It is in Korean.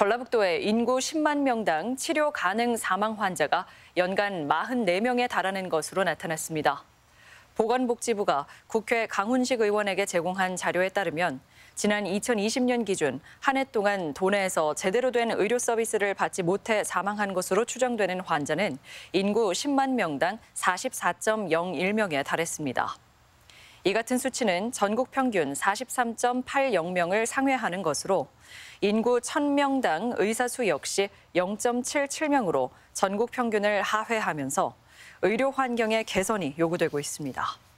전라북도의 인구 10만 명당 치료 가능 사망 환자가 연간 44명에 달하는 것으로 나타났습니다. 보건복지부가 국회 강훈식 의원에게 제공한 자료에 따르면 지난 2020년 기준 한 해 동안 도내에서 제대로 된 의료 서비스를 받지 못해 사망한 것으로 추정되는 환자는 인구 10만 명당 44.01명에 달했습니다. 이 같은 수치는 전국 평균 43.80명을 상회하는 것으로 인구 1000명당 의사 수 역시 0.77명으로 전국 평균을 하회하면서 의료 환경의 개선이 요구되고 있습니다.